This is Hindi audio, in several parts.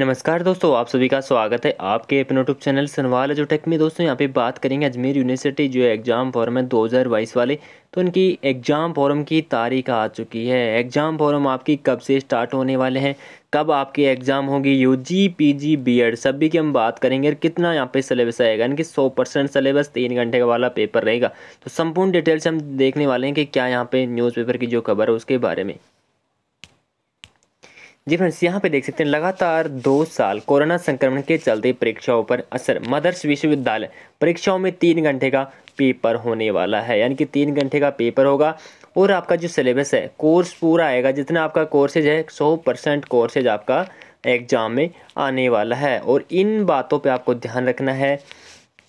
नमस्कार दोस्तों आप सभी का स्वागत है आपके अपने यूट्यूब चैनल सनवाल जो टेक में दोस्तों यहाँ पे बात करेंगे अजमेर यूनिवर्सिटी जो एग्ज़ाम फॉर्म है 2022 वाले तो इनकी एग्ज़ाम फॉर्म की तारीख आ चुकी है एग्ज़ाम फॉर्म आपकी कब से स्टार्ट होने वाले हैं कब आपकी एग्ज़ाम होगी U G P G B Ed सभी की हम बात करेंगे और कितना यहाँ पे सिलेबस आएगा यानी कि सौ परसेंट सिलेबस तीन घंटे का वाला पेपर रहेगा तो संपूर्ण डिटेल्स हम देखने वाले हैं कि क्या यहाँ पे न्यूज़पेपर की जो खबर है उसके बारे में जी फ्रेंड्स यहाँ पे देख सकते हैं लगातार दो साल कोरोना संक्रमण के चलते परीक्षाओं पर असर मदर्स विश्वविद्यालय परीक्षाओं में तीन घंटे का पेपर होने वाला है यानी कि तीन घंटे का पेपर होगा और आपका जो सिलेबस है कोर्स पूरा आएगा जितना आपका कोर्सेज है सौ परसेंट कोर्सेज आपका एग्जाम में आने वाला है और इन बातों पे आपको ध्यान रखना है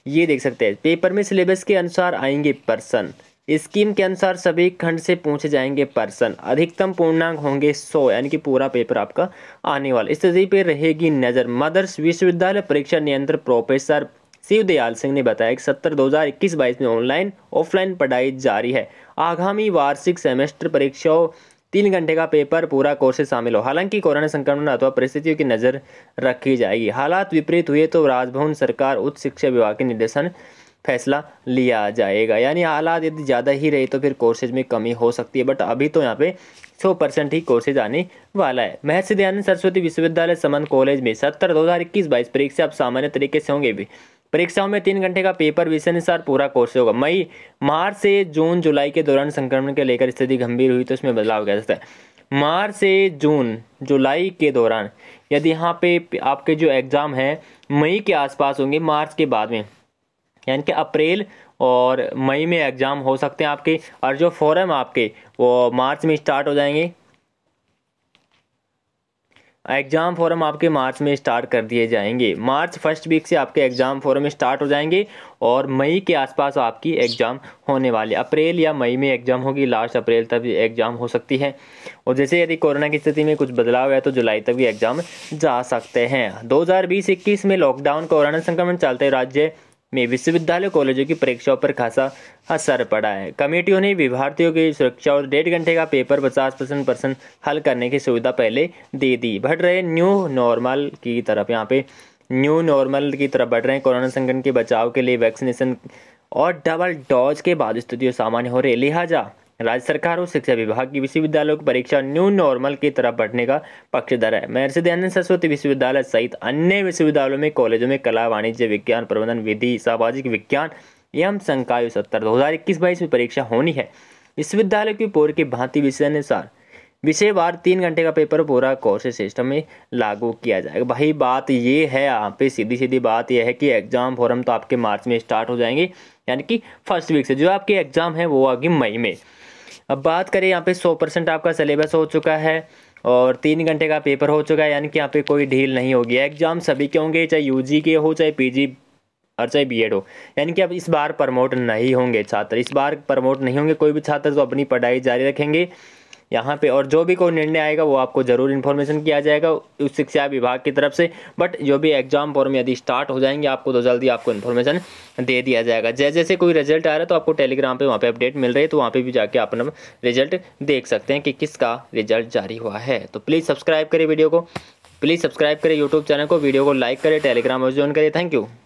ये देख सकते हैं पेपर में सिलेबस के अनुसार आएंगे पर्सन स्कीम के अनुसार सभी खंड से पूछे जाएंगे पर्सन अधिकतम पूर्णांक होंगे सौ यानी कि पूरा पेपर आपका आने वाला स्थिति पर रहेगी नज़र मदर्स विश्वविद्यालय परीक्षा नियंत्रण प्रोफेसर शिवदयाल सिंह ने बताया कि सत्तर दो हज़ार इक्कीस बाईस में ऑनलाइन ऑफलाइन पढ़ाई जारी है आगामी वार्षिक सेमेस्टर परीक्षाओं तीन घंटे का पेपर पूरा कोर्स से शामिल हो हालांकि कोरोना संक्रमण अथवा परिस्थितियों की नज़र रखी जाएगी हालात विपरीत हुए तो राजभवन सरकार उच्च शिक्षा विभाग के निर्देशन फैसला लिया जाएगा यानी हालात यदि ज़्यादा ही रहे तो फिर कोर्सेज में कमी हो सकती है बट अभी तो यहाँ पे सौ परसेंट ही कोर्सेज आने वाला है महर्षि दयानंद सरस्वती विश्वविद्यालय समन कॉलेज में सत्तर दो हज़ार इक्कीस बाईस परीक्षा अब सामान्य तरीके से होंगे भी परीक्षाओं में तीन घंटे का पेपर विषय अनुसार पूरा कोर्स होगा मई मार्च से जून जुलाई के दौरान संक्रमण के लेकर स्थिति गंभीर हुई तो इसमें बदलाव किया जाता है मार्च से जून जुलाई के दौरान यदि यहाँ पे आपके जो एग्ज़ाम हैं मई के आसपास होंगे मार्च के बाद में यानी कि अप्रैल और मई में एग्ज़ाम हो सकते हैं आपके और जो फॉरम आपके वो मार्च में स्टार्ट हो जाएंगे एग्ज़ाम फॉरम आपके मार्च में स्टार्ट कर दिए जाएंगे मार्च फर्स्ट वीक से आपके एग्ज़ाम फॉरम स्टार्ट हो जाएंगे और मई के आसपास आपकी एग्ज़ाम होने वाली अप्रैल या मई में एग्ज़ाम होगी लास्ट अप्रैल तक एग्ज़ाम हो सकती है और जैसे यदि कोरोना की स्थिति में कुछ बदलाव है तो जुलाई तक भी एग्ज़ाम जा सकते हैं दो हज़ार में लॉकडाउन कोरोना संक्रमण चलते राज्य में विश्वविद्यालय कॉलेजों की परीक्षाओं पर खासा असर पड़ा है कमेटियों ने विद्यार्थियों की सुरक्षा और डेढ़ घंटे का पेपर पचास परसेंट परसेंट हल करने की सुविधा पहले दे दी बढ़ रहे न्यू नॉर्मल की तरफ यहाँ पे न्यू नॉर्मल की तरफ बढ़ रहे हैं कोरोना संक्रमण के बचाव के लिए वैक्सीनेशन और डबल डोज के बाद स्थितियों सामान्य हो रही लिहाजा राज्य सरकार और शिक्षा विभाग की विश्वविद्यालयों की परीक्षा न्यू नॉर्मल की तरफ बढ़ने का पक्षधर है महर्षि दयानंद सरस्वती विश्वविद्यालय सहित अन्य विश्वविद्यालयों में कॉलेजों में कला वाणिज्य विज्ञान प्रबंधन विधि सामाजिक विज्ञान एवं संकाय सत्तर दो हज़ार इक्कीस बाईस में परीक्षा होनी है विश्वविद्यालय की पूर्व की भांति विषय अनुसार विषय बार तीन घंटे का पेपर पूरा कोर्स सिस्टम में लागू किया जाएगा भाई बात ये है यहाँ पे सीधी सीधी बात यह है कि एग्ज़ाम फॉरम तो आपके मार्च में स्टार्ट हो जाएंगे यानी कि फर्स्ट वीक से जो आपके एग्ज़ाम है वो आगे मई में अब बात करें यहाँ पे सौ परसेंट आपका सिलेबस हो चुका है और तीन घंटे का पेपर हो चुका है यानी कि यहाँ पे कोई ढील नहीं होगी एग्जाम सभी के होंगे चाहे यू के हो चाहे पी और चाहे बी हो यानी कि अब इस बार प्रमोट नहीं होंगे छात्र इस बार प्रमोट नहीं होंगे कोई भी छात्र तो अपनी पढ़ाई जारी रखेंगे यहाँ पे और जो भी कोई निर्णय आएगा वो आपको ज़रूर इन्फॉर्मेशन किया जाएगा उच्च शिक्षा विभाग की तरफ से बट जो भी एग्जाम फॉर्म यदि स्टार्ट हो जाएंगे आपको तो जल्दी आपको इन्फॉर्मेशन दे दिया जाएगा जैसे जैसे कोई रिजल्ट आ रहा है तो आपको टेलीग्राम पर वहाँ पर अपडेट मिल रही है तो वहाँ पर भी जाके आप अपना रिजल्ट देख सकते हैं कि किसका रिजल्ट जारी हुआ है तो प्लीज़ सब्सक्राइब करें वीडियो को प्लीज़ सब्सक्राइब करें यूट्यूब चैनल को वीडियो को लाइक करें टेलीग्राम और ज्वाइन करें थैंक यू